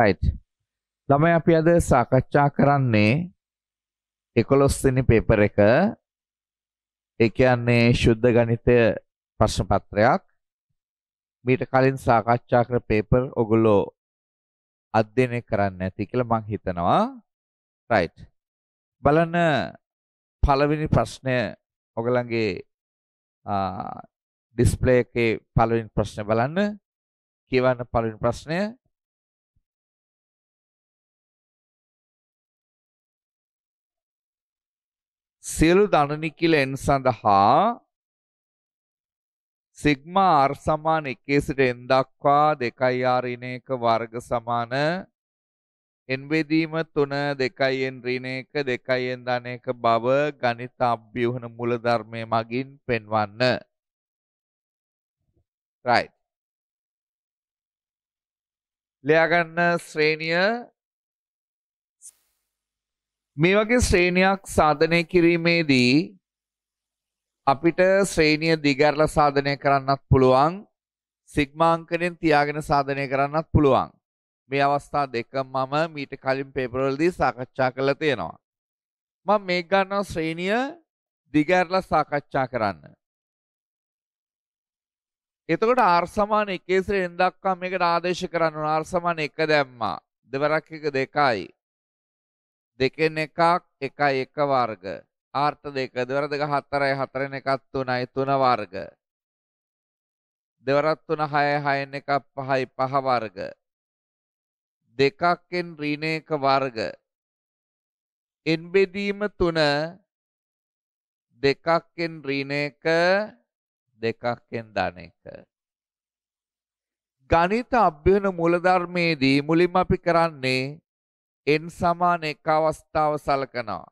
right ළමයි අපි අද සාකච්ඡා කරන්නේ 11 වෙනි පේපර් එක ඒ කියන්නේ ශුද්ධ ගණිතය ප්‍රශ්න පත්‍රයක් මීට කලින් සාකච්ඡා කර පේපර් ඔගොල්ලෝ අධ්‍යයනය කරන්න ඇති කියලා මං හිතනවා right බලන පළවෙනි ප්‍රශ්නය ඔගලන්ගේ ඩිස්ප්ලේ එකේ පළවෙනි ප්‍රශ්නය බලන්න කියවන්න පළවෙනි ප්‍රශ්නය සියලු ධන නිකිලෙන් සඳහා සිග්මා r සමාන 1 සිට n දක්වා 2r ඍණ 1 වර්ග සමාන n බෙදීම 3 2n ඍණ 1 2n ධන 1 බව ගණිත අභ්‍යුහන මූල ධර්මයේ මගින් පෙන්වන්න. right. ලියා ගන්න ශ්‍රේණිය මේ වගේ ශ්‍රේණියක් සාධනය කිරීමේදී අපිට ශ්‍රේණිය දිගැරලා සාධනය කරන්නත් පුළුවන් සිග්මාංකණයෙන් තියාගෙන සාධනය කරන්නත් පුළුවන් මේ අවස්ථා දෙක මම මීට කලින් පේපර් වලදී සාකච්ඡා කරලා තියෙනවා මම මේක ගන්නවා ශ්‍රේණිය දිගැරලා සාකච්ඡා කරන්න එතකොට R සමාන 1 ශ්‍රේණියෙන් දක්වා මේකට ආදේශ කරන්න ඕන R සමාන 1 දැම්මා දෙවරක් එක දෙකයි දෙකෙන් එකක් එකයි එක වර්ග ආර්ථ දෙක දෙවර දෙක හතරයි හතරෙන් එකක් තුනයි තුන වර්ග දෙවරත් තුන හයයි හයෙන් එකක් පහයි පහ වර්ග දෙකක්ෙන් ඍණ එක වර්ග එන් බෙදීම තුන දෙකක්ෙන් ඍණ එක දෙකක්ෙන් ධන එක ගණිත අභ්‍යන මූලධර්මයේදී මුලින්ම අපි කරන්නේ එන් සමාන එක අවස්ථාව සලකනවා.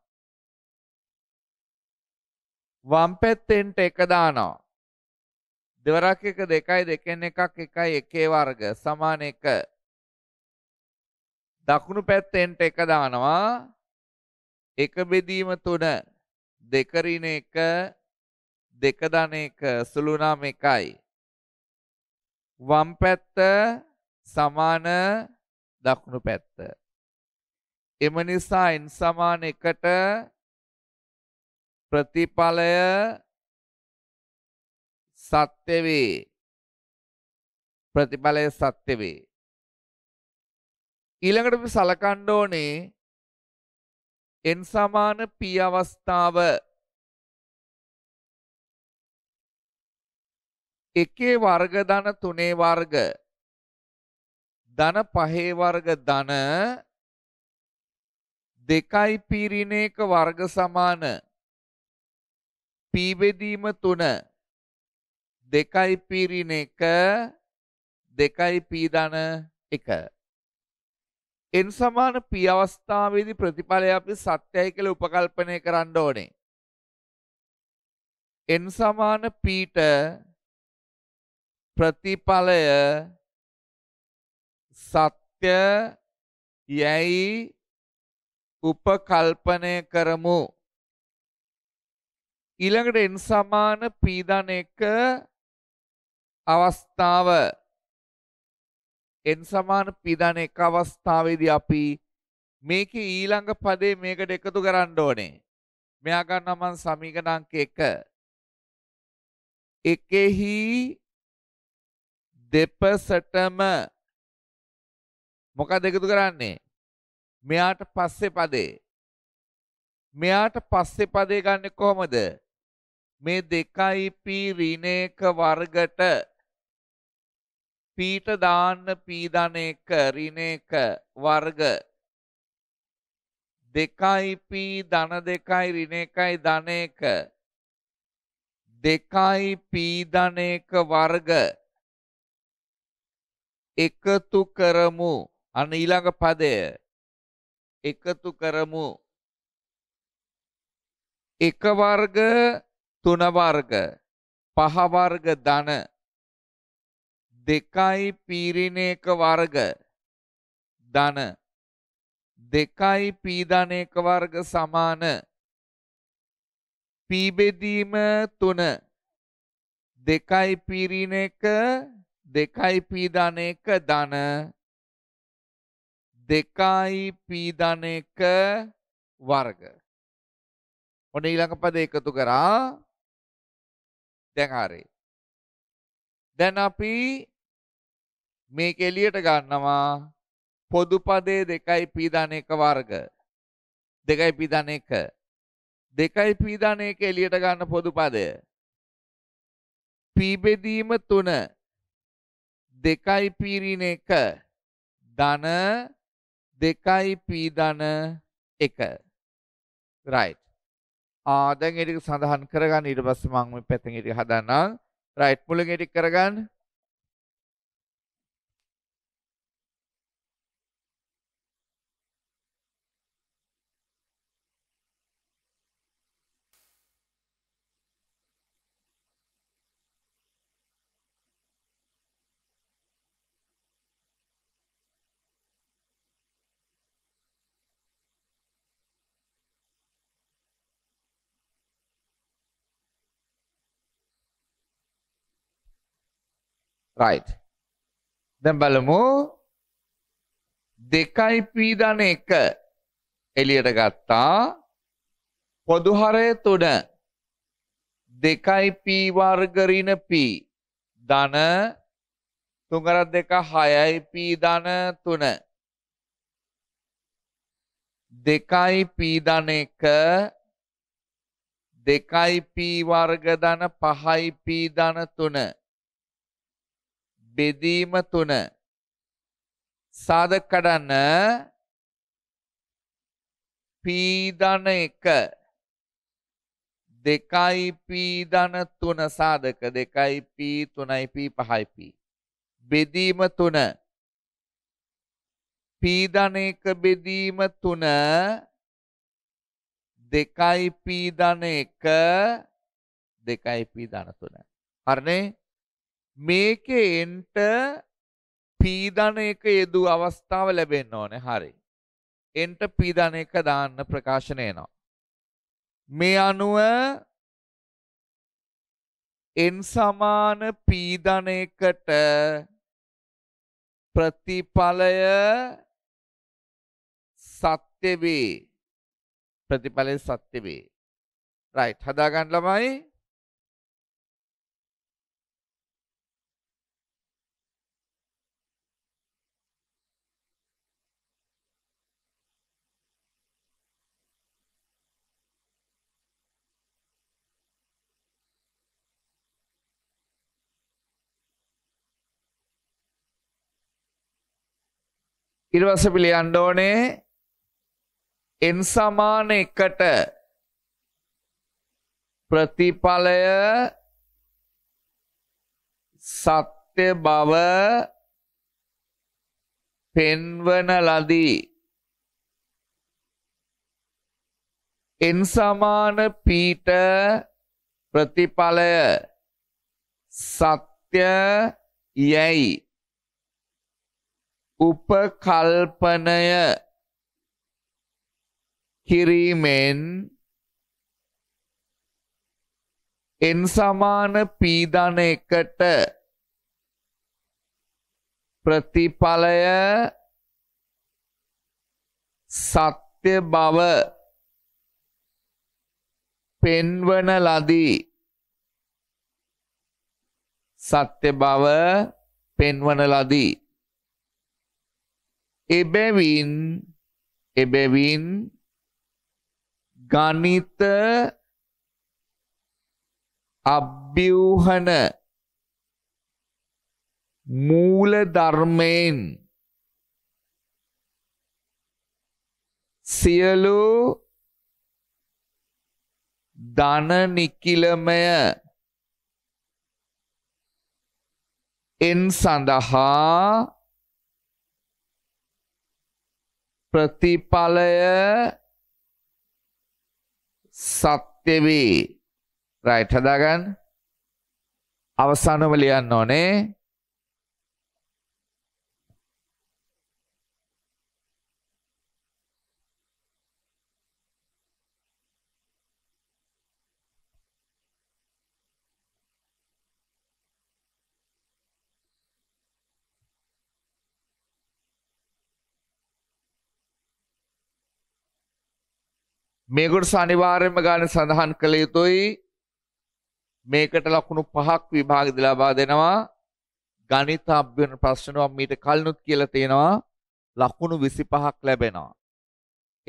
වම් පැත්තෙන්ට එක දානවා. දෙවරක් එක දෙකයි දෙකෙන් එකක් එකයි එකේ වර්ග සමාන එක. දකුණු පැත්තෙන්ට එක දානවා. එක බෙදීම තුන දෙකරින එක දෙක දන එක සුළු නම් එකයි. වම් පැත්ත සමාන දකුණු පැත්ත. එම නිසා n සමාන 1ට ප්‍රතිඵලය සත්‍ය වේ. ප්‍රතිඵලය සත්‍ය වේ. ඊළඟට අපි සලකන්න ඕනේ n සමාන p අවස්ථාව එකේ වර්ග ධන තුනේ වර්ග ධන පහේ වර්ග ධන දෙකයි පිරිනේක වර්ග සමාන පීවෙදීම තුන දෙකයි පිරින එක දෙකයි පීදන එක එන් සමාන පී අවස්ථාවේදී ප්‍රතිඵලය අපි සත්‍යයි කියලා උපකල්පනය කරන්න ඕනේ. එන් සමාන පීට ප්‍රතිඵලය සත්‍ය යැයි උපකල්පනය කරමු. ඊළඟට එන් සමාන පීඩන එක අවස්ථාව එන් සමාන පීඩන එක අවස්ථාවේදී අපි මේකේ ඊළඟ පදේ මේකට එකතු කරන්න ඕනේ. මෙයා ගන්නවා මං සමීකරණ අංක 1. එකෙහි දෙපසටම මොකක්ද එකතු කරන්නේ? මෙයාට පස්සේ පදේ මෙයාට පස්සේ පදේ ගන්න කොහොමද මේ දෙකයි p ඍණ එක වර්ගට පීට දාන්න p ධන එක ඍණ එක වර්ග දෙකයි p ධන දෙකයි ඍණ එකයි ධන එක දෙකයි p ධන එක වර්ග එකතු කරමු අන ඊළඟ පදය එකතු කරමු එක වර්ග තුන වර්ග පහ වර්ග ධන දෙකයි පීරිණේක වර්ග ධන දෙකයි පීධනේක වර්ග සමාන පීබෙදීම තුන දෙකයි පිරිනක දෙකයි පීධනේක ධන දෙකයි පීධන එක වර්ග. ඔන ඊළඟපද එකතු කරා දැහරේ. දැන් අපි මේක එලියට ගන්නවා පොදුපදේ දෙකයි පීධන එක වර්ග. දෙකයි පීධන එක. දෙකයි පීධන එක එලියට ගන්න පොදුපදය. පීබෙදීම තුන දෙකයි පීරිණ එක ධන දෙකයි පී ධන එක රයිට් ආ දැන් ඒක සඳහන් කරගන්න ඊට පස්සේ මම මේ පැත්තෙන් ඒක හදන්නම් රයිට් මුලින් ඒක කරගන්න right දැන් බලමු 2p ධන 1 එළියට ගත්තා පොදු හරය තුන 2p වර්ග ඍණ p ධන 3 කර 2 6p ධන 3 දෙකයි p ධන 1 දෙකයි p වර්ග ධන 5යි p ධන 3 බෙදීම තුන සාධක කඩන්න p ධන 1 2යි p ධන 3 සාධක 2යි p 3යි p 5යි p බෙදීම 3 p ධන 1 බෙදීම 3 2යි p ධන 1 2යි p ධන 3 හරිනේ මේකේ එන්ට පීදන එක යෙදූ අවස්ථාව ලැබෙන්න ඕනේ හරි. එන්ට පීදන එක දාන්න ප්‍රකාශන එනවා. මේ අනුව එන් සමාන පීදන එකට ප්‍රතිඵලය සත්‍ය වේ. ප්‍රතිඵලය සත්‍ය වේ. රයිට් හදාගන්න ළමයි ඉරවස පිළියන්න ඕනේ n සමාන එකට ප්‍රතිඵලය සත්‍ය බව පෙන්වන ලදී එන් සමාන පීට ප්‍රතිඵලය සත්‍ය යැයි උපකල්පනය කිරීමෙන් එන් සමාන පීදන එකට ප්‍රතිඵලය සත්‍ය බව පෙන්වන ලදී සත්‍ය බව පෙන්වන ලදී එබැවින් එබැවින් ගණිත අභ්‍යුහන මූල ධර්මයෙන් සියලු ධන නිකිලමය එන් සඳහා ප්‍රතිඵලය සත්‍ය වේ. රයිට් හදාගන්න. අවසානම ලියන්න ඕනේ මේකට සනිවාර්යම ගාන සඳහන් කළ යුතුයි මේකට ලකුණු පහක් විභාග දලාබා දෙනවා ගණිත අභ්‍යන ප්‍රශ්නවා මීට කල්නුත් කියලා තියෙනවා ලකුණු විසි පහක් ලැබෙනවා.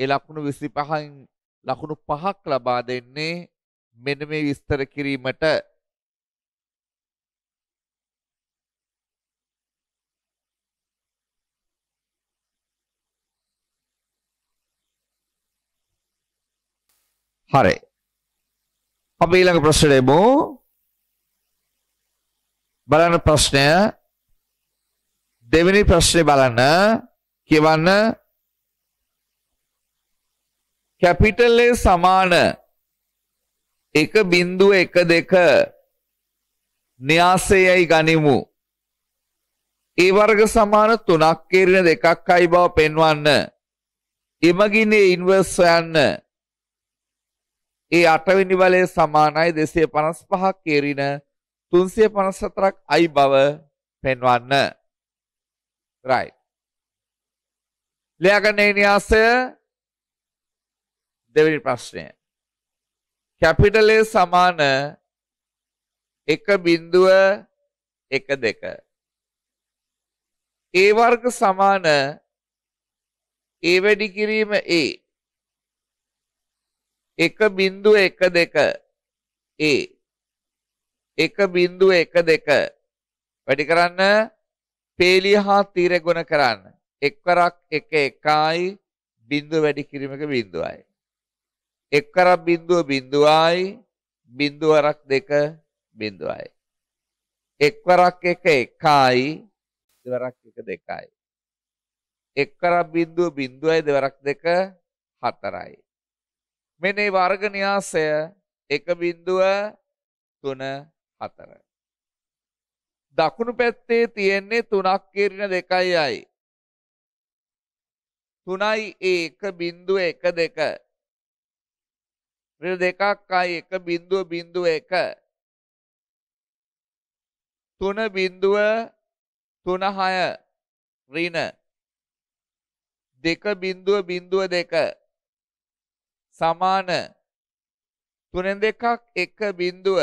ඒ ලකුණු විසි පහන් ලකුණු පහක් ලබා දෙන්නේ මෙන මේ විස්තර කිරීමට හරි. අපි ඊළඟ ප්‍රශ්නයට එමු. බලන්න ප්‍රශ්නය දෙවෙනි ප්‍රශ්නේ බලන්න කියවන්න කැපිටල් A සමාන 1.12 න්‍යාසයයි ගනිමු. ඒ වර්ග සමාන 3ක් කිරින 2ක් අයි බව පෙන්වන්න. එමගින් ඉන්වර්ස් හොයන්න. ඒ අටවෙනි බලය සමානයි 255ක් කේරින 354ක් අයි බව පෙන්වන්න. right. ලියාගන්නේ න්‍යාසය දෙවෙනි ප්‍රශ්නය. කැපිටල් A සමාන 1.12 A වර්ග සමාන A වැඩි කිරීම A එක බින්දුව එක දෙක ඒ එක බින්දුව එක දෙක වැඩි කරන්න පේලිය හා තීරය ගුණ කරන්න එක්වරක් එක එකයි බින්දුව වැඩි කිරීමක බින්දුවයි එක්වරක් බින්දුව බින්දුවයි බින්දුවරක් දෙක බින්දුවයි එක්වරක් එක එකයි දෙවරක් එක දෙකයි එක්වරක් බින්දුව බින්දුවයි දෙවරක් දෙක හතරයි මෙනේ වර්ග න්‍යාසය 1.34. දකුණු පැත්තේ තියෙන්නේ 3ක් කිරින 2යි. 3යි 1.12. ඍ දෙකක් අයි එක බින්දුව බින්දුව එක තුන බින්දුව තුන හය රින දෙක බින්දුව බින්දුව දෙක සමාන 3 දෙකක් 1 බිඳුව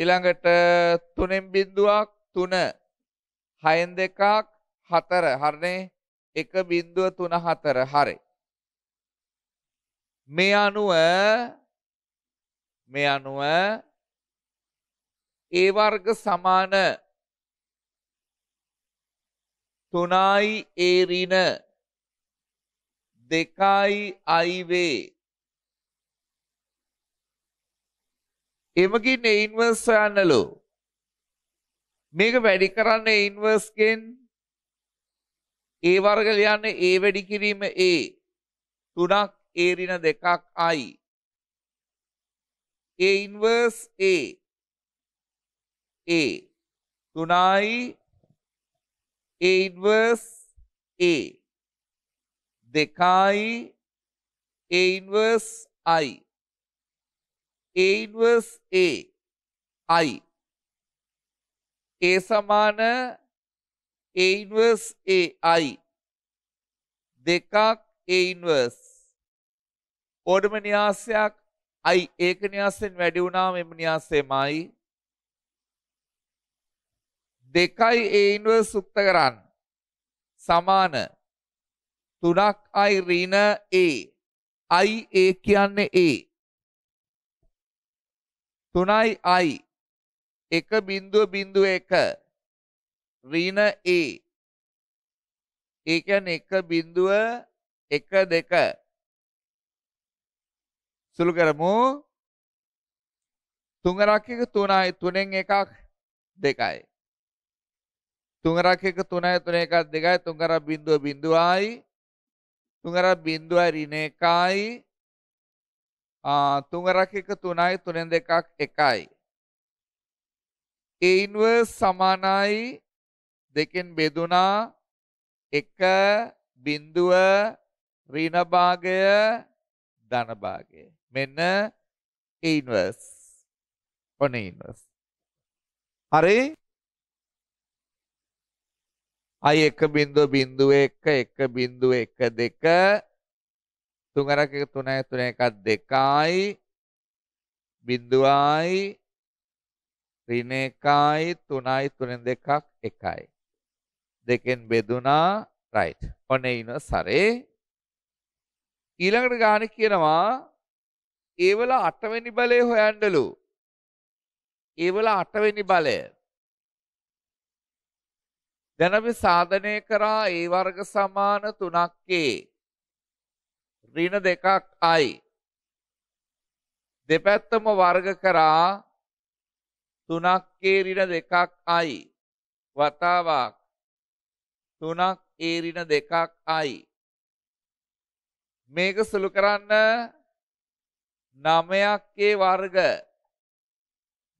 ඊළඟට 3 බිඳුවක් 3 6 දෙකක් 4 හරිනේ 1 බිඳුව 3 4 හරි මේ අනුව මේ අනුව ඒ වර්ග සමාන 3යි ඒ ඍණ දෙකයි අයිවේ එමගින් ඉන්වර්ස් යන්නලු මේක වැඩි කරන්න ඉන්වර්ස්ගෙන් ඒ වර්ග ලියන්න ඒ වැඩි කිරීම ඒ තුනක් ඒරින දෙකක් අයි ඒ ඉන්වර්ස් ඒ ඒ තුනයි ඒ ඉන්වර්ස් ඒ දෙකයි ඒවර්ස් අයි ඒවර්ස් ඒ අයි ඒ සමාන ඒවර්ස් ඒ අයි දෙකක් ඒවර්ස් ඕඩම නියාසයක් අයි ඒක නියාසයෙන් වැඩි වුණාම එම නියාසයමයි දෙකයි ඒවර්ස් සුක්ත කරන්න සමාන තුනක් අයි රින ඒ අයි ඒ කියන්නේ ඒ තුනයි අයි එක බින්දුව බින්දුව එක රින ඒ ඒ කියන්නේ එක බින්දුව එක දෙක සුළු කරමු තුඟරක් එක තුනයි තුනෙන් එකක් දෙකයි තුඟරක් එක තුනයි තුන එකක් දෙකයි තුඟර බින්දුව බින්දුවයි තුඟර බින්දුව රින එකයි තුඟරක් එක තුනයි තුනෙන් දෙකක් එකයි. ඒන්ව සමානයි දෙකෙන් බෙදුනා එක බින්දුව රිනභාගය ධනභාගය. මෙන්න ඒන්වස් ඔන ඒන්වස්. හරි අයි එක බින්දුව බින්දුව එක එක බින්දුව එක දෙක තුඟරක තුනයි තුන එකක් දෙකයි බින්දුවයි ඍණ එකයි තුනයි තුන දෙකක් එකයි දෙකෙන් බෙදුනා රයිට් ඔනේ ඉන සරේ ඊළඟට ගාන කියනවා ඒවල අටවෙනි බලය හොයන්නලු ඒවල අටවෙනි බලය දැන් අපි සාධනය කරා ඒ වර්ග සමාන 3k ඍණ 2kයි දෙපැත්තම වර්ග කරා 3k ඍණ 2kයි වතාවක් 3a ඍණ 2kයි මේක සුළු කරන්න 9k වර්ග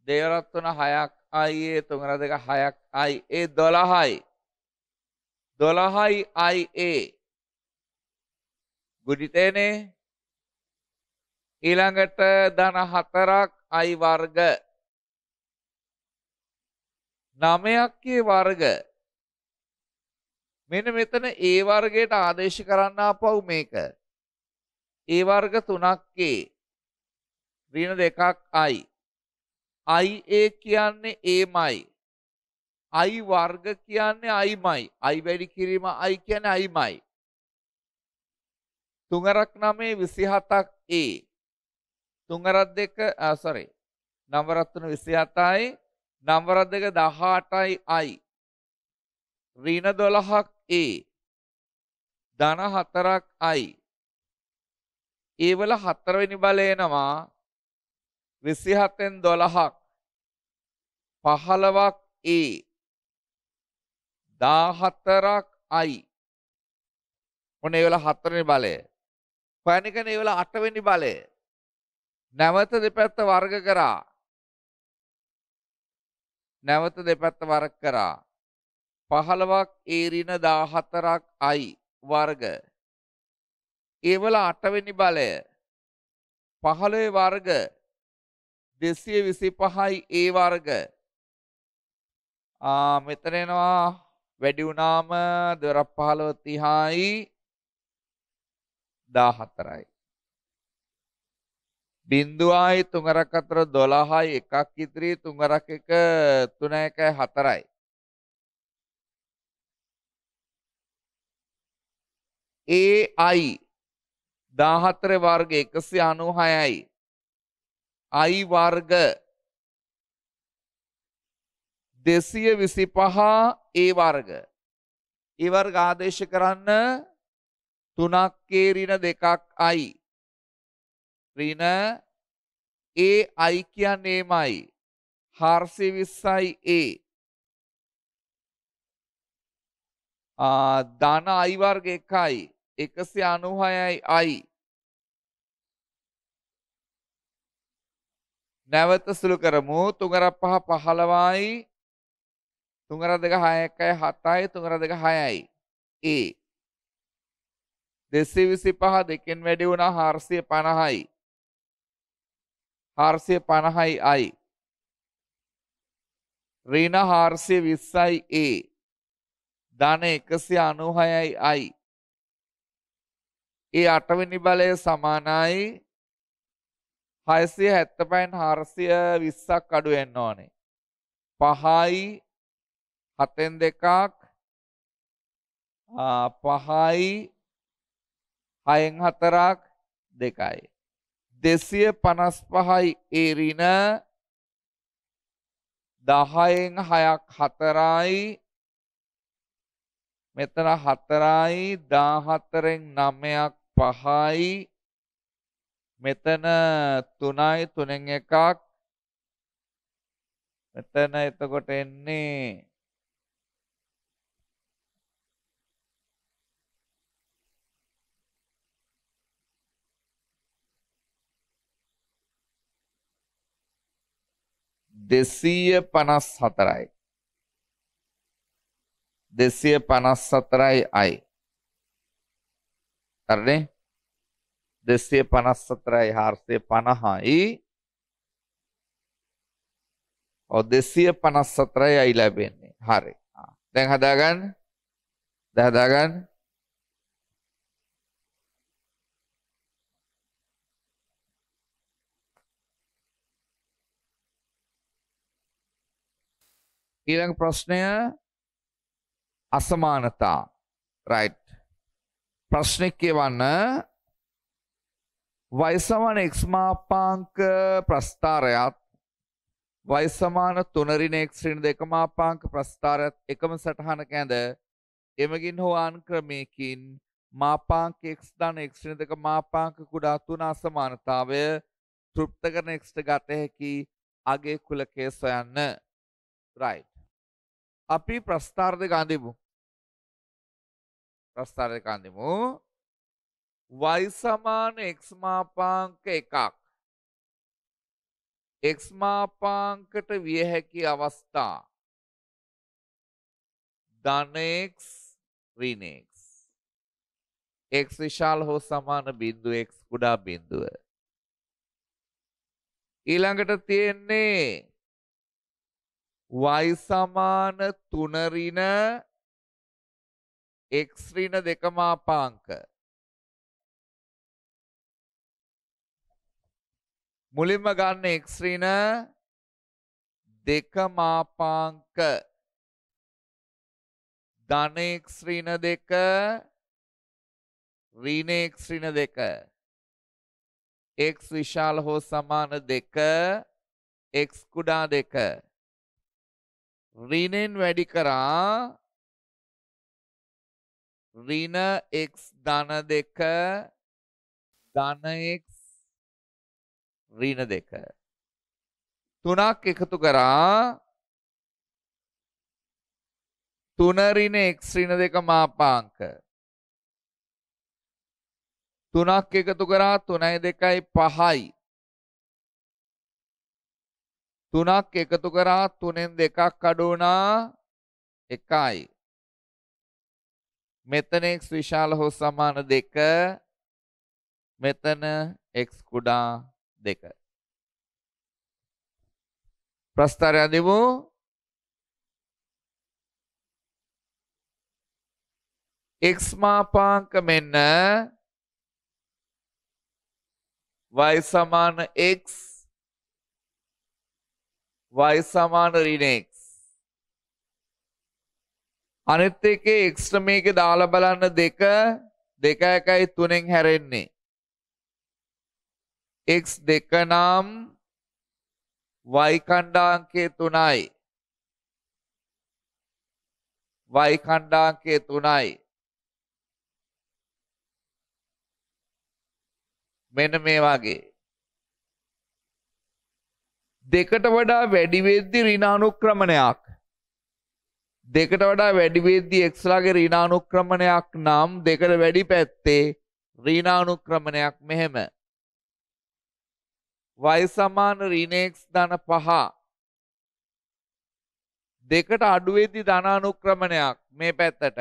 දෙවරත් තුන 6ක් i ඒ තුන දෙක 6ක් i ඒ 12යි දොළහයි අයි ඒ ගුඩිතේනේ ඊළඟට දන හතරක් අයි වර්ග නමයක්ගේ වර්ග මෙන මෙතන ඒ වර්ගයට ආදේශ කරන්න අපව් මේක ඒ වර්ග තුනක්ගේ ඍණ දෙකක් අයි අයි ඒ කියන්නේ ඒමයි අයි වර්ග කියන්නේ අයිමයි. අයි වැඩි කිරීම අයි කියන්නේ අයිමයි. තුඟරක් නමේ 27ක් A. තුඟරක් දෙක සෝරි. නවරත් තුන 27යි, නවරත් දෙක 18යි I. ඍණ 12ක් A. ධන 4ක් I. ඒ වල හතරවෙනි බලය එනවා 27න් 12ක් 15ක් A. 14ක් i ඔන්න ඒ වල හතරවෙනි බලය හොයන එකනේ ඒ වල අටවෙනි බලය නැවත දෙපැත්ත වර්ග කරා නැවත දෙපැත්ත වර්ග කරා 15ක් a ඍණ 14ක් i වර්ග ඒ වල අටවෙනි බලය 15 වර්ග 225යි a වර්ග ආ මෙතන එනවා වැඩි වුණාම දොරක් 15 30යි 14යි. බිඳුවයි තුනරක් අතර 12යි එකක් ඉදිරි තුනරක් එක 3 1යි 4යි. AI 14 වර්ග 196යි. I වර්ග දෙසිය විසි පහා ඒ වර්ග. ඒවර් ආදේශ කරන්න තුනක්කේ රින දෙකක් අයි. රින ඒ අයි කියන්නේමයි. හාර්සි විස්සයි ඒ. ධන අයිවර්ග එකයි එකසි අනුහයයි අයි. නැවත සුළු කරමු තුගර පහ පහළවායි තුන්කර දෙක හයකයි හතයි තුන්කර දෙක හයයි. ඒ දෙස්සේ විසි පහ දෙකෙන් වැඩි වුණා හාර්සිය පණහයි. හාර්සිය පණහයි අයි. රීන හාර්සිය විස්සයි ඒ. ධන එකසි අනුහයයි අයි. ඒ අටවනි බලය සමානයි හයසිය හැත්තපයින් හාර්සිය විස්සක් අඩු එන්න ඕනේ. පහයි හතෙන් දෙකක් පහයි හයෙන් හතරක් දෙකයි. දෙසිය පනස් පහයි ඒරින දහයෙන් හයක් හතරයි මෙතන හතරයි දාහතරෙන් නමයක් පහයි මෙතන තුනයි තුනෙන් එකක් මෙතන එතකොට එන්නේ දෙසීය පනස් හතරයි. දෙසය පනස් සතරයි අයි. තරනේ දෙසය පනස් සතරයි හාර්සය පණහායි ඔ දෙසය පනස් සතරයි අයි ලැබෙන්නේ හරි දැන් හදාගන්න දහදාගන්න ඊළඟ ප්‍රශ්නය අසමානතා රයිට් ප්‍රශ්නෙක් කියවන්න වයසමාන x මාපාංක ප්‍රස්ථාරයත් වයසමාන 3 ඍණ x ඍණ 2 මාපාංක ප්‍රස්ථාරයත් එකම සටහනක ඇඳ එමගින් හෝ ආන් ක්‍රමයකින් මාපාංක x ධන x ඍණ 2 මාපාංක කුඩා තුන අසමානතාවය තෘප්ත කරන x ට ගත හැකි අගේ කුලකයේ සොයන්න right අපි ප්‍රස්ථාර්ධ ගඳමු ප්‍රස්ථාර්ධ කඳමු වයිසමාන එක්ස්මාපාංක එකක් එක්ස්මාපාංකට විය හැකි අවස්ථා ධනෙක්ස් රිනෙක්ස් එක් විශාල් හෝ සමාන බිින්දුව එක් කුඩා බිින්දුව ඊළඟට තියෙන්නේ y සමාන 3 ඍණ x ඍණ දෙකම අපාංක මුලින්ම ගන්න x ඍණ දෙක මාපාංක ධන x ඍණ දෙක ඍණ x ඍණ දෙක x විශාල හෝ සමාන දෙක x කුඩා දෙක ඍණෙන් වැඩි කරා ඍණ x ධන දෙක ධන x ඍණ දෙක තුනක් එකතු කරා තුන ඍණ x ඍණ දෙක මාපාංක තුනක් එකතු කරා 3යි 2යි 5යි තුනක් එකතු කරා තුනෙන් දෙකක් අඩුවනා එකයි. මෙතන එක් විශාල හෝ සමාන දෙක මෙතන එක් කුඩා දෙක. ප්‍රස්ථාරය අඳමු එක්ස්මාපාංක මෙන්න වයි සමාන එක්ස් y සමාන ඍණ x අනිත් එකේ x මේක දාලා බලන්න 2 2 1යි 3ෙන් හැරෙන්නේ x 2 නම් y ඛණ්ඩාංකය 3යි y ඛණ්ඩාංකය 3යි මෙන්න මේ වගේ දෙකට වඩා වැඩිවෙද්දි රිනානුක්‍රමණයක් දෙකට වඩා වැඩිවෙද්දි එක්ස්ලාගේ රිනානුක්‍රමණයක් නම් දෙකට වැඩි පැත්තේ රිනානුක්‍රමණයක් මෙහෙම වය සමාන රිනේක්ස් ධන පහ දෙකට අඩුවෙද්දි ධනානුක්‍රමණයක් මේ පැත්තට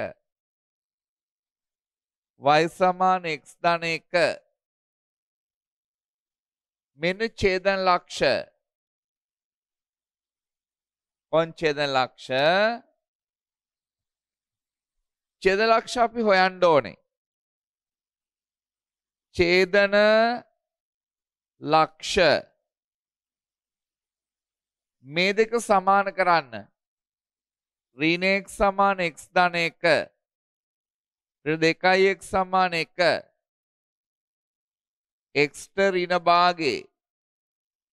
වය සමාන එක්ස් ධන එක මෙන්න ඡේදන ලක්ෂ ඔංචේද ලක්ෂ චේද ලක්ෂ අපි හොයන්න ඕනේ. චේදන ලක්ෂ මේ දෙක සමාන කරන්න. ඍණ x සමාන x ධන 1 ඍණ 2යි x සමාන 1 x ට ඍණ භාගේ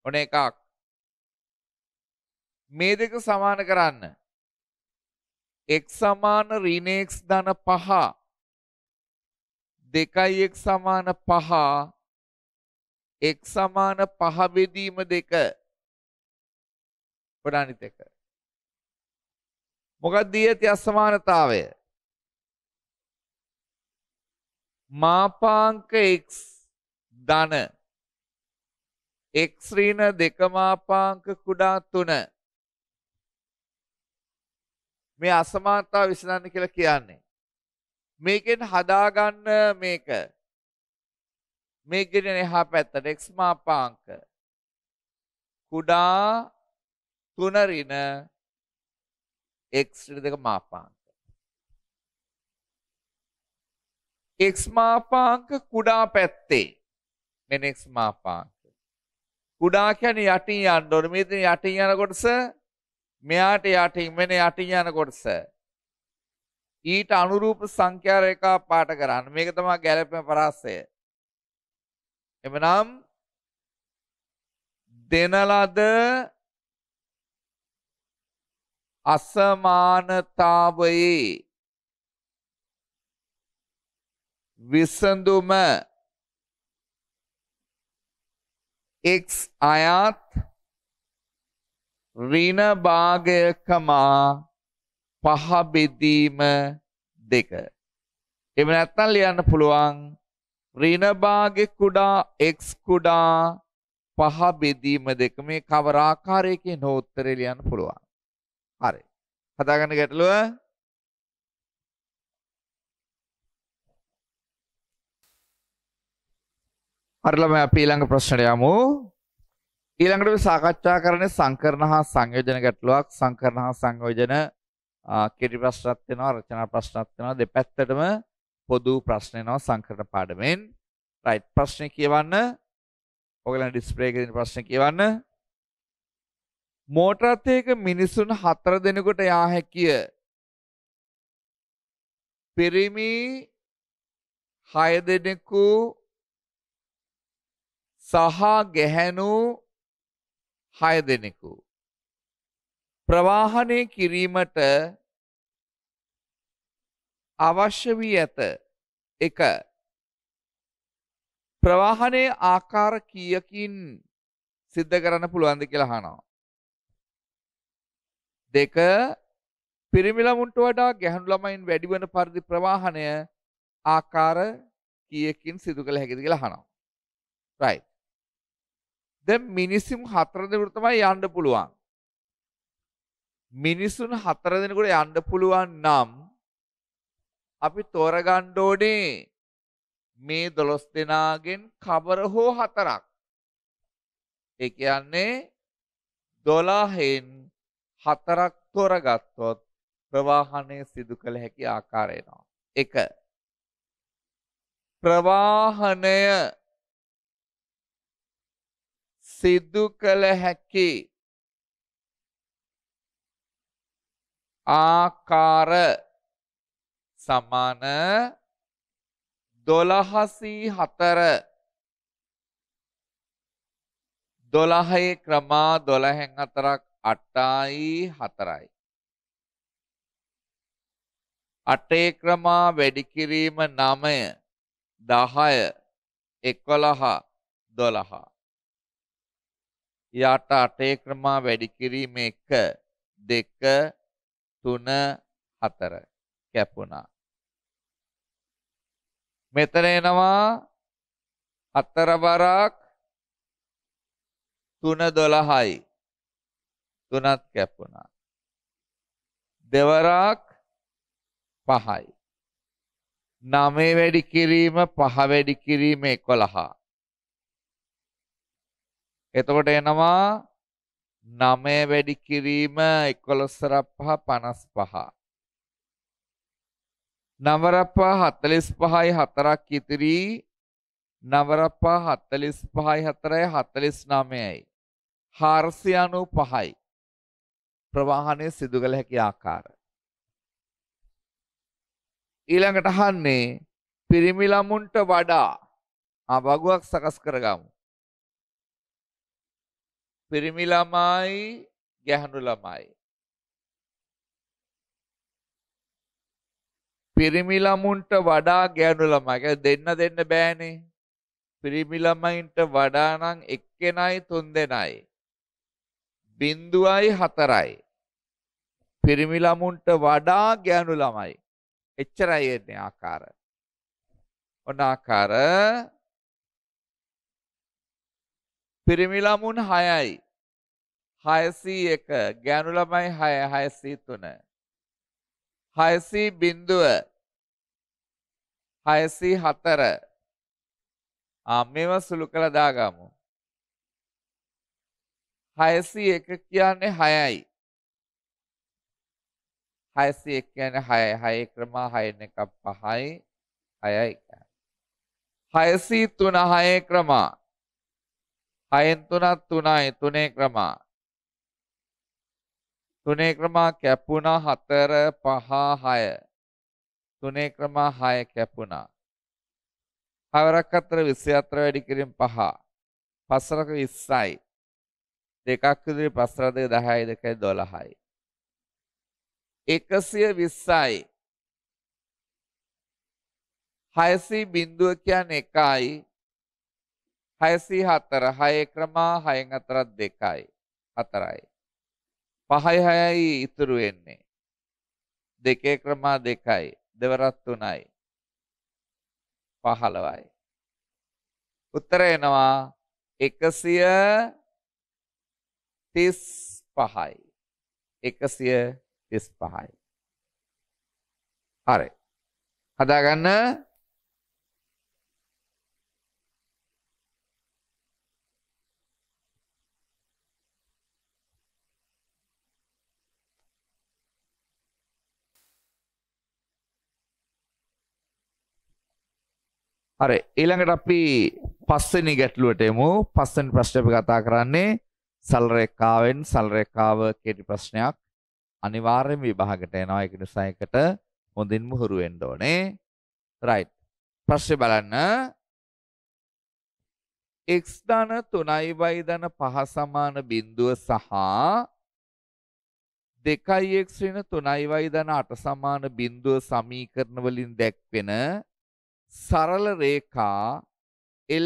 ඔන එකක් මේ දෙක සමාන කරන්න. x සමාන ඍණx ධන 5 2x සමාන 5 x සමාන 5 බෙදීම 2 ප්‍රාණිත එක. මොකක්ද දී ඇති අසමානතාවය? මාපාංක x ධන x ඍණ 2 මාපාංක කුඩා 3 මේ අසමානතාව විසඳන්න කියලා කියන්නේ. මේකෙන් හදාගන්න මේක. මේ ගෙන එහා පැත්තට x මාපාංක කුඩා තුනරින x දෙක මාපාංක. x මාපාංක කුඩා පැත්තේ මෙන්න x මාපාංක. කුඩා කියන්නේ යටින් යන්න ඕනේ. මෙතන යටින් යන කොටස මෙයාට යටින් මෙන යටින් යන කොටස ඊට අනුරූප සංඛ්‍යා රේඛා පාට කරන්න. මේක තමයි ගැලපෙන පරාසය. එමනම් දෙන ලද අසමානතාවයේ විසඳුම x අයත් ඍණ භාගයකමා පහ බෙදීම දෙක. එහෙම නැත්නම් ලියන්න පුළුවන් ඍණ භාගෙ කුඩා x කුඩා පහ බෙදීම දෙක මේ කවර ආකාරයකින් හෝ උත්තරේ ලියන්න පුළුවන්. හරි. හදාගන්න ගැටලුව හරි ළමයි අපි ඊළඟ ප්‍රශ්නයට යමු. ඊළඟට අපි සාකච්ඡා කරන්නේ සංකරණ හා සංයෝජන ගැටලුවක්. සංකරණ හා සංයෝජන කෙටි ප්‍රශ්නත් වෙනවා, රචනා ප්‍රශ්නත් වෙනවා. දෙපැත්තටම පොදු ප්‍රශ්න එනවා සංකරණ පාඩමෙන්. right ප්‍රශ්නේ කියවන්න. ඔයගලන් ඩිස්ප්ලේ එකේ තියෙන ප්‍රශ්නේ කියවන්න. මෝටර් රථයක මිනිසුන් හතර දෙනෙකුට යා හැකිය. පිරිමි හය දෙනෙකු සහ ගැහැණු හය දෙනෙකු. ප්‍රවාහනය කිරීමට අවශ්‍ය වී ඇත එක ප්‍රවාහනයේ ආකාර කීයකින් සිද්ධ කරන්න පුළුවන්ද කියලා අහනවා. දෙක පිරිමි ළමුන්ට වඩා ගැහණු ළමයින් වැඩි වෙන පරිදි ප්‍රවාහනය ආකාර කීයකින් සිදු කළ හැකිද කියලා අහනවා. right දැ මිනිස්සුම් හතර දෙනකට තමයි යන්න පුළුවන්. මිනිස්සුන් හතර දෙනකට යන්න පුළුවන් නම් අපි තෝරගණ්ඩෝඩේ මේ දොළොස් දෙනාගෙන් කබර හෝ හතරක්. එක යන්නේ දොලාහෙන් හතරක් තොරගත්තොත් ප්‍රවාහනය සිදු කළ හැකි ආකාරයනවා. එක ප්‍රවාහනය සිදු කළ හැකි ආකාර සමාන දොළහසී හතර දොළහයේ ක්‍රමා දොළහෙන් හතරක් අට්ටායි හතරයි. අටේ ක්‍රමා වැඩිකිරීම නමය දහය එකොළහා දොළහා. එයාට අටේ ක්‍රමා වැඩි කිරීම 1 2 3 4 කැපුණා. මෙතන එනවා හතර වරක් 3 12යි. තුනත් කැපුණා. දෙවරක් 5යි. 9 වැඩි කිරීම 5 වැඩි කිරීම 11. එතකොට එනවා නමය වැඩි කිරීම එකොළොස්සරක් පහ පනස් පහ. නවරපා හත්තලිස් පහයි හතරක් ඉතිරි නවරපා හත්තලිස් පහයි හතරයි හත්තලිස් නමයයි. හාර්සි අනු පහයි. ප්‍රවාහනය සිදු කළ හැකි ආකාර. ඊළඟට අහන්නේ පිරිමි ළමුන්ට වඩා ආ වගුවක් සකස් කරගමු. පිරිමි ළමයි ගැහණු ළමයි. පිරිමි ළමුන්ට වඩා ගැහණු ළමයි. දෙන්න දෙන්න බෑනේ. පිරිමි ළමයින්ට වඩා නම් එක්කෙනයි තුන්දෙනයි. බිඳුවයි හතරයි. පිරිමි ළමුන්ට වඩා ගැහණු ළමයි. එච්චරයි එන්නේ ආකාර. ඔන්න ආකාර පිරිමි ළමුන් 6යි 601 ගෑනු ළමයි 6 603 600 බිඳුව 604 ආ මේව සුළු කළා දාගමු 601 කියන්නේ 6යි 601 කියන්නේ 6යි 6 ක්‍රම 6 එකක් 5යි 6යි 603 6 ක්‍රමා හයෙන් තුනත් තුනයි තුනේ ක්‍රමා. තුනේ ක්‍රමා කැපුණා හතර පහ හය. තුනේ ක්‍රමා හය කැපුණා. හවරක් අතර විස්සය අතර වැඩි කිරීම පහ. පස්සරක විස්සයි. දෙකක් විදිරි පස්සරද දහයි දෙකයි දොළහයි. එකසිය විස්සයි. හයසී බින්දුව කියන් එකයි හයසී හත්තර හය ක්‍රමා හයෙන් අතරත් දෙකයි හතරයි. පහයි හයයි ඉතුරු වෙන්නේ. දෙකේ ක්‍රමා දෙකයි දෙවරත් තුනයි. පහළවයි. උත්තර එනවා එකසිය තිස් පහයි. එකසිය තිස් පහයි. හරි. හදාගන්න හරි ඊළඟට අපි පස්වෙනි ගැටලුවට එමු. පස්වෙනි ප්‍රශ්නේ අපි කතා කරන්නේ සල් රේඛාවෙන් සල් රේඛාව කෙටි ප්‍රශ්නයක්. අනිවාර්යෙන් විභාගයට එනවා. ඒක නිසා එකට හොඳින්ම හුරු වෙන්න ඕනේ. right. ප්‍රශ්නේ බලන්න. x ධන 3යි y ධන 5 සමාන බිඳුව සහ 2x ඍණ 3යි y ධන 8 සමාන බිඳුව සමීකරණ වලින් දැක්වෙන සරල රේඛා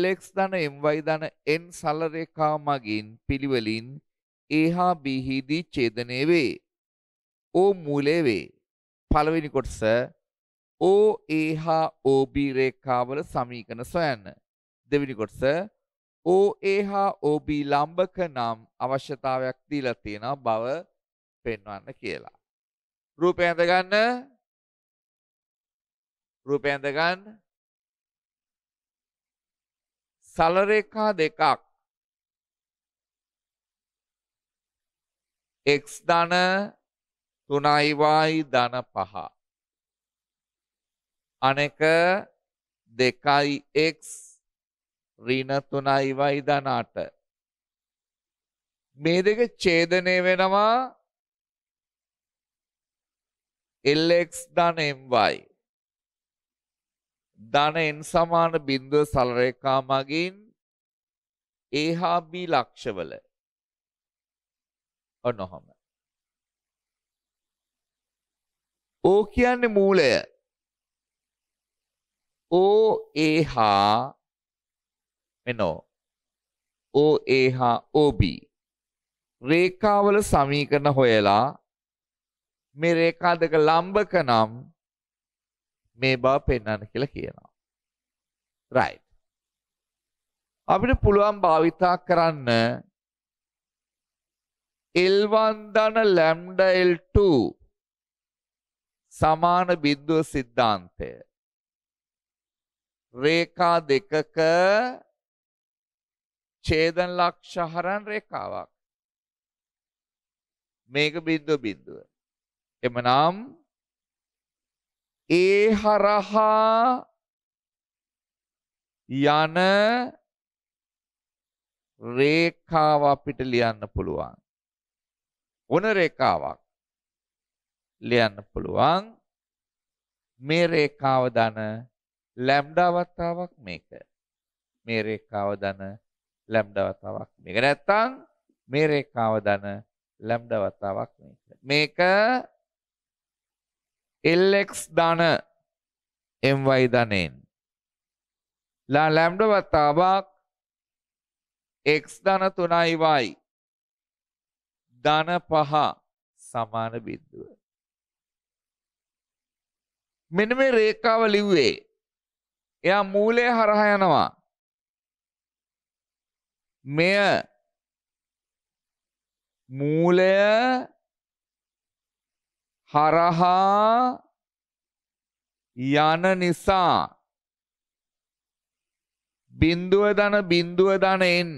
LX ධන MY ධන N සරල රේඛා මගින් පිළිවෙලින් A හා B හිදී ඡේදනය වේ. O මූලය වේ. පළවෙනි කොටස O A හා OB රේඛාවල සමීකරණ සොයන්න. දෙවෙනි කොටස OA හා OB ලම්බක නම් අවශ්‍යතාවයක් දීලා තියෙන බව පෙන්වන්න කියලා. රූපය ඇඳ ගන්න රූපය ඇඳ ගන්න සලරේකා දෙකක් එක්ස් ධන තුනයිවායි ධන පහ අනෙක දෙකයි එක්ස් රීන තුනයිවයි ධනාට මේ දෙක චේදනය වෙනවා එල්ලෙක්ස් ධනෙම්වයි ධනයෙන් සමාන බිින්දුව සලරේකා මගින් ඒ හා බී ලක්ෂවල නොහොම. ඕ කියන්නේ මූලය ඕ ඒ හා මෙනෝ ඕ ඒ හා ඕබී රේකාවල සමීකරණ හොයලා මේ රේකා දෙක ලම්භක නම් මේ බව පෙන්වන්න කියලා කියනවා. right. අපිට පුළුවන් භාවිතා කරන්න L1 ධන lambda L2 සමාන බිඳුව સિદ્ધාන්තය. රේඛා දෙකක ඡේදන ලක්ෂ හරන් රේඛාවක්. මේක බිඳුව බිඳුව. එමනම් ඒ හරහා යන රේඛාව අපිට ලියන්න පුළුවන්. ඔන රේඛාවක් ලියන්න පුළුවන්. මේ රේඛාව දන ලැම්ඩා වතාවක් මේක. මේ රේඛාව දන ලැම්ඩා වතාවක් මේක. නැත්තම් මේ රේඛාව දන ලැම්ඩා වතාවක් මේක. මේක LX ධන MY ධනයෙන් ලැම්ඩ වතාවක් X ධන 3යි Y ධන 5 සමාන බිඳුව මෙන්න මේ රේඛාව ලිව්වේ එයා මූලය හරහා යනවා මෙය මූලය හරහා යන නිසා බින්දුව දන බින්දුව දනෙන්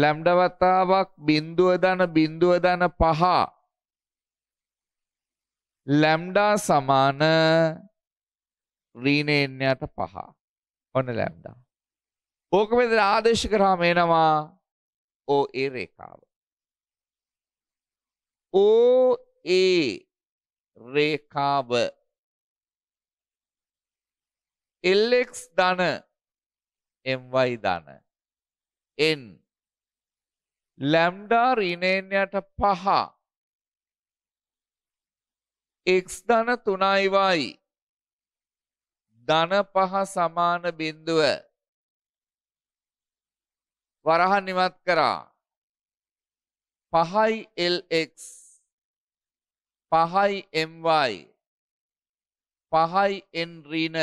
ලැම්ඩ වතාවක් බින්දුව දන බින්දුව දන පහ ලැම්ඩා සමාන රීනේන්යට පහ ඔන්න ලැම්ඩා ඕක මෙතන ආදේශ කරාම එනවා ඕ ඒ රේඛාව ඕ ඒ රේඛාව LX ධන MY ධන N ලැම්ඩා ඍණේන්නයට 5 x ධන 3යි y ධන 5 සමාන බිඳුව වරහන් ඉවත් කරා 5යි LX පහයි එම්වයි පහයි එන් රීන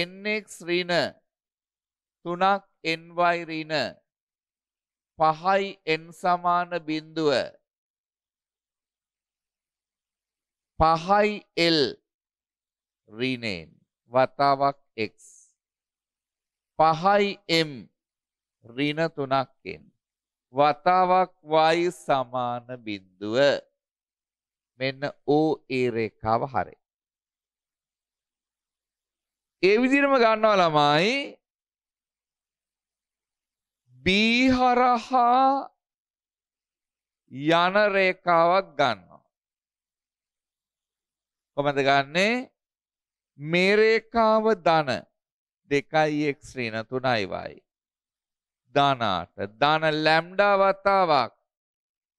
එන්නෙක් රීන තුනක් එන්වයි රීන පහයි එන් සමාන බින්දුව පහයි එල් රීනේන් වතාවක් එක් පහයි එම් රින තුනක්ෙන් වතාවක් වයි සමාන බින්දුව මෙන්න OA රේඛාව හරි. ඒ විදිහටම ගන්නවා ළමයි B හරහා යන රේඛාවක් ගන්නවා. කොහමද ගන්නෙ? මේ රේඛාව ධන 2x ඍණ 3y ධනාට ධන ලැම්ඩා වතාවක්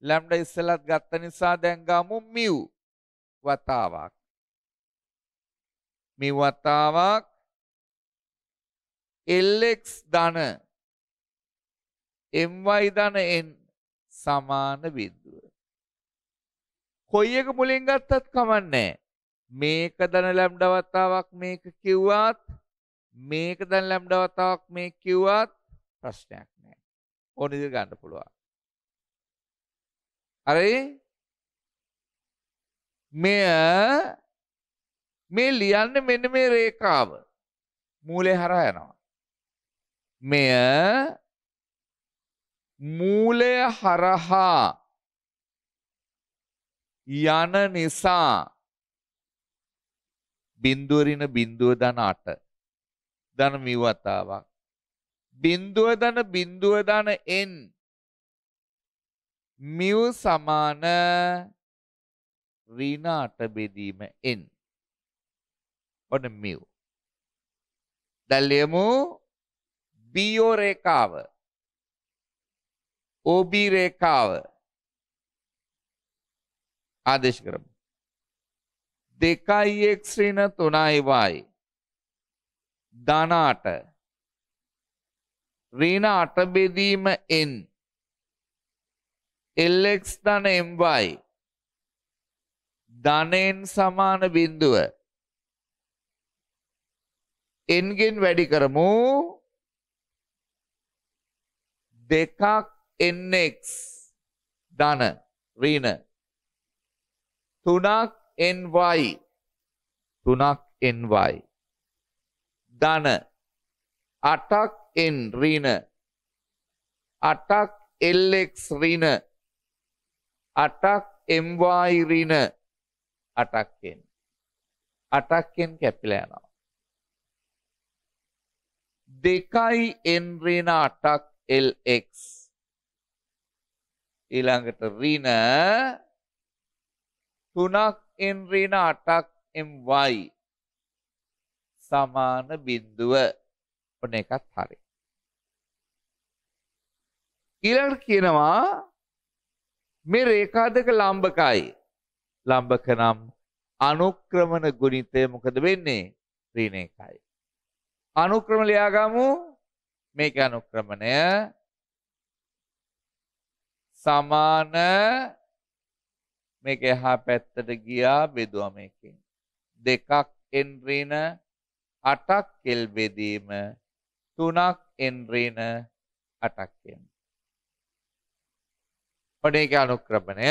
ලැම්ඩ ඉස්සලත් ගත්ත නිසා දැන්ගමු මිව් වතාවක් මි වතාවක් එල්ලෙක් ධන එම්වයි ධන එන් සමාන බිද්දුව. කොයි එක මුලින් ගත්තත් කමන්නේ මේක දන ලැම්ඩ වතාවක් මේක කිව්වත් මේක දන ලැම්ඩ වතාවක් මේ කිව්වත් ප්‍රශ්නයක් නෑ ඕනිදිර ගන්න පුළුවන් හරි මෙය මේ ලියන්න මෙන්න මේ රේඛාව මූලය හරහා යනවා. මෙය මූලය හරහා යන නිසා බින්දුවරින බින්දුව දන අට දන මිවතාවක් බින්දුව දන බින්දුව දන එන් මිව් සමාන රීනාට බෙදීම එන්. ඔන්න මිව්. දැල්ලියමු බියෝ රේකාව OB රේකාව ආදේශ කරමු. දෙකයි එක් ශ්‍රීන තුනයි වයි. ධනාට රීන අට බෙදීම එන්. LX ධන MY ධනෙන් සමාන බිඳුව n ගෙන් වැඩි කරමු දෙකක් NX ධන ඍණ තුනක් NY තුනක් NY ධන අටක් N ඍණ අටක් LX ඍණ අටක් එම්වායිරින අටක්කෙන් අටක්කෙන් කැපිලා යනවා. දෙකයි එන්රින අටක් එල්ක් ඊළඟට රින තුනක් එන්රින අටක් එම්වයි සමාන බිින්දුව ඔන එකත් හරි. ඊළඟට කියනවා මේ රේඛා දෙක ලම්බකයි. ලම්බක නම් අනුක්‍රමන ගුණිතය මොකද වෙන්නේ? ඍණ එකයි. අනුක්‍රම ලියාගමු. මේක අනුක්‍රමණය සමාන මේක එහා පැත්තට ගියා බෙදුවා මේකෙන්. දෙකක් n ඍණ 8ක් l බෙදීම 3ක් n ඍණ 8ක් එන්නේ ඔන්න ඒක අනුක්‍රමණය.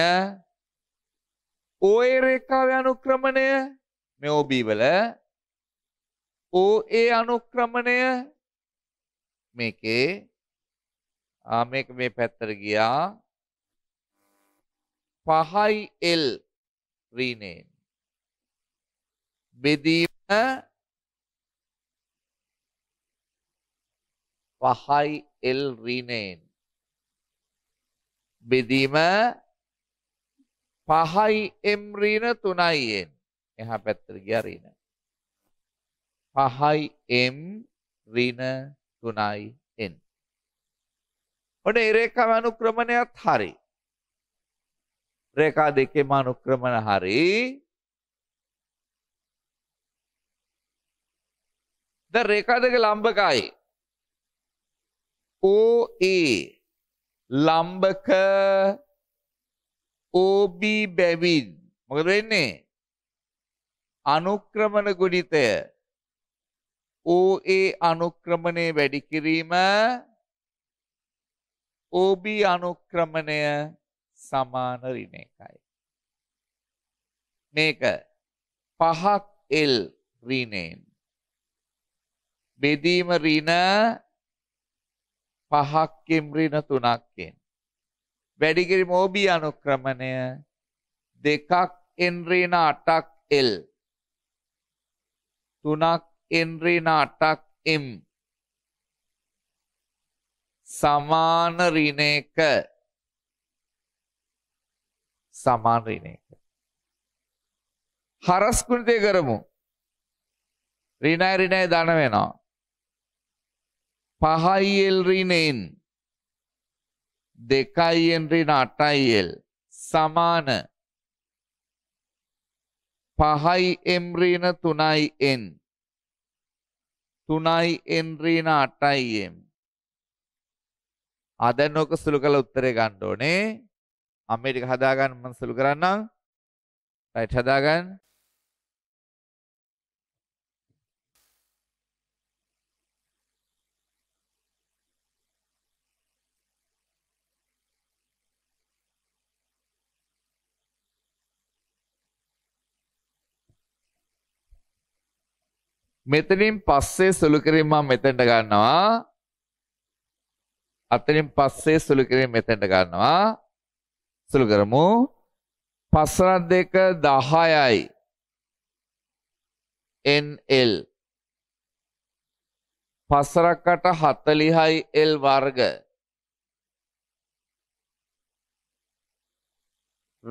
OA රේඛාවේ අනුක්‍රමණය මේ OB වල OA අනුක්‍රමණය මේකේ ආ මේක මේ පැත්තට ගියා 5යි L rename බෙදීම 5යි L rename බෙදීම පහයි එම් රීන තුනයි එන් එහා පැත්තට ගියා රීන පහයි එම් රීන තුනයි එන් ඔන්න ඒ රේඛාව අනුක්‍රමණයත් හරි රේඛා දෙකේම අනුක්‍රමණ හරි ද රේඛා දෙක ලම්බකයි OA ලම්බක OB බැවින් මොකද වෙන්නේ? අනුක්‍රමණ ගුණිතය OA අනුක්‍රමණය වැඩි කිරීම OB අනුක්‍රමණය සමාන ඍණ එකයි. මේක පහක් L ඍණයෙන් බෙදීම ඍණ පහක් කිම්රින තුනක් එන්. වැඩිගිරි මෝබී අනුක්‍රමණය දෙකක් එන්රීන අටක් එල්. තුනක් එන්රීන අටක් එම්. සමාන රිනේක සමාන රිනේක. හරස්කුණිතය කරමු. රිනයි රිනය දන වෙනවා. පහයිල් රිනෙන් දෙකයිෙන් රින අටයිල් සමාන පහයි එම්රීන තුනයි එන් තුනයි එන්රීන අටයිම් අද නොක සුළු කළ උත්තරේ ගණ්ඩෝනේ අම්මටික හදාගන්න මන් සුළු කරන්න රයිට් හදාගන්න මෙතනින් පස්සේ සුළු කිරීම මම මෙතෙන්ට ගන්නවා. අතනින් පස්සේ සුළු කිරීම මෙතෙන්ට ගන්නවා. සුළු කරමු. පස්සරත් දෙක 10යි. NL. පස්සරකට 40යි L වර්ග.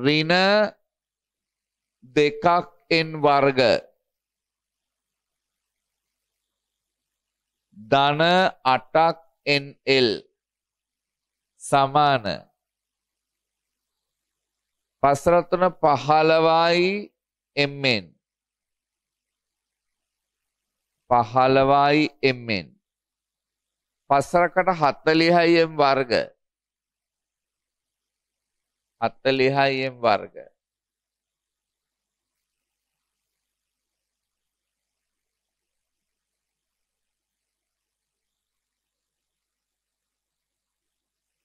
ඍණ දෙකක් N වර්ග. ධන 8ක් NL සමාන පස්රත්න 15යි MN 15යි MN පස්රකට 40යි M වර්ග 40යි M වර්ග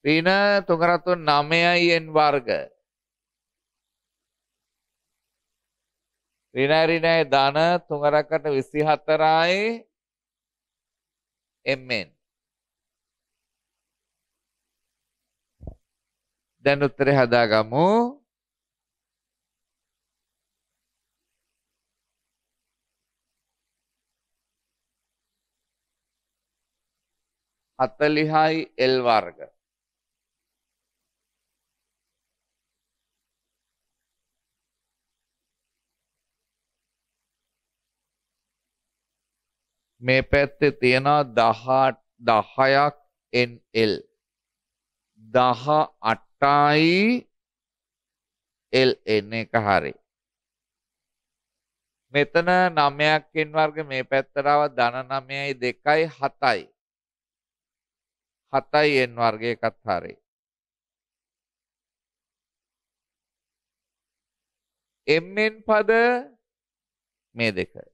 ඍණ 309යින් වර්ග ඍණ ඍණය ධන 3රකට 24යි mn දැන් උත්තරේ හදාගමු හතලිහයි එල් වර්ග මේ පැත්තේ තියෙනවා 18 10ක් NL 18යි LN එක හරි මෙතන 9ක් n වර්ග මේ පැත්තට ආව ධන 9යි 2යි 7යි 7යි n වර්ග එකත් හරි mn පද මේ දෙක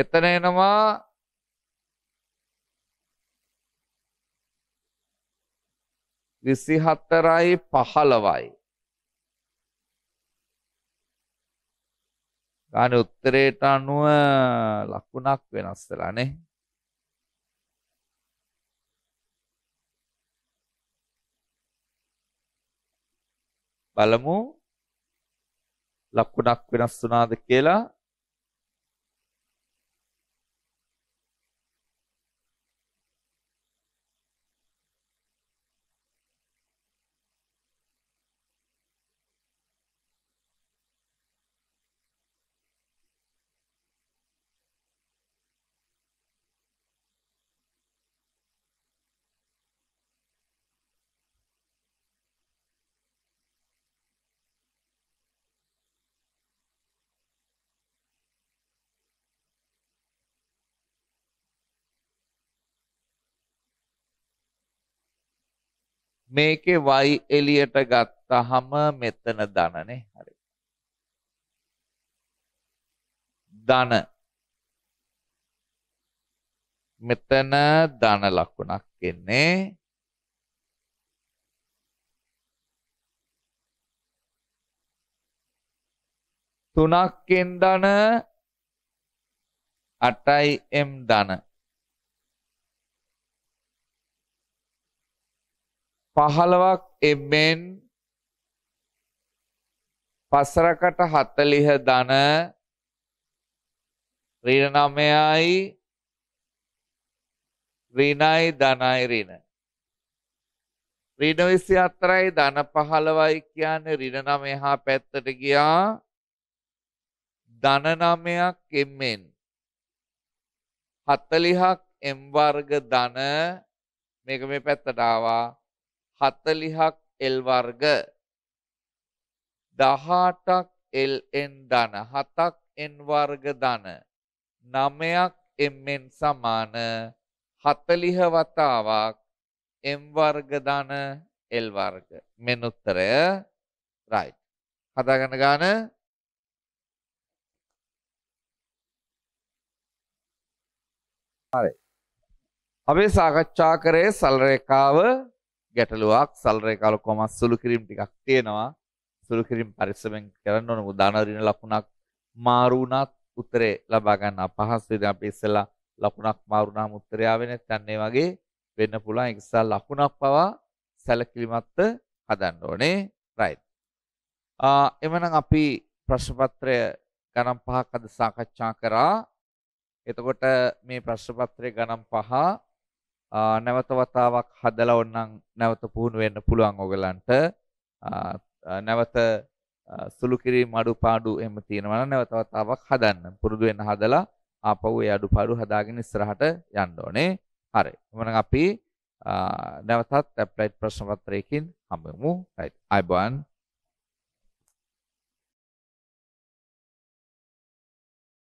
එතන එනවා විසි හත්තරයි පහළවයි. ගන උත්තරයට අනුව ලකුණක් වෙනස්සලානේ. බලමු ලක්කුණක් වෙනස් වනාද කියලා මේකේ y එලියට ගත්තහම මෙතන ධනනේ හරි. ධන මෙතන ධන ලකුණක් එන්නේ තුනක්ෙන් ධන අටයි එම් ධන 15ක් එමෙන් පසරකට 40 ධන ඍණ 9යි ඍණයි ධනයි ඍණ ඍණ 24යි ධන 15යි කියන්නේ ඍණ 9 හා පැත්තට ගියා ධන 9ක් එමෙන් 40ක් m වර්ග ධන මේක මේ පැත්තට ආවා හතලිහක් එල් වර්ග දහටක් එල් එන් ධන හතක් එන් වර්ග ධන නමයක් එම්ෙන් සමාන හතලිහ වතාවක් එම් වර්ග ධන එල් වර්ග මෙන් උත්තරය රයිට් හදාගන්න ගාන හරි අපි සාකච්ඡා කරේ සල් රේඛාව ගැටලුවක් සල්රේකාල කොමස් සුළු කිරීම් ටිකක් තියෙනවා සුළු කිරීම් පරිස්සමෙන් කරන්න ඕන දාන ඍණ ලකුණක් මාරු වුණත් උත්තරේ ලබා ගන්න අපහසුයි දැන් අපි ඉස්සෙල්ලා ලකුණක් මාරු නම් උත්තරය ආවේ නැත්නම් ඒ වගේ වෙන්න පුළුවන් ඒක නිසා ලකුණක් පවා සැලකිලිමත්ව හදන්න ඕනේ right ආ එමනම් අපි ප්‍රශ්න පත්‍රය ගණන් පහක් අද සාකච්ඡා කරා එතකොට මේ ප්‍රශ්න පත්‍රයේ ගණන් පහ නැවත වතාවක් හදලා ඕනනම් නැවත පුහුණු වෙන්න පුළුවන් ඔයගලන්ට. නැවත සුළු කිරීම අඩුපාඩු එහෙම තියෙනවා නම් නැවත වතාවක් හදන්න. පුරුදු වෙන්න හදලා ආපහු ඒ අඩුපාඩු හදාගෙන ඉස්සරහට යන්න ඕනේ. හරි. එමනම් අපි නැවතත් ඇප්ලයිඩ් ප්‍රශ්න පත්‍රයකින් හමුවෙමු. right. අයබෝන්.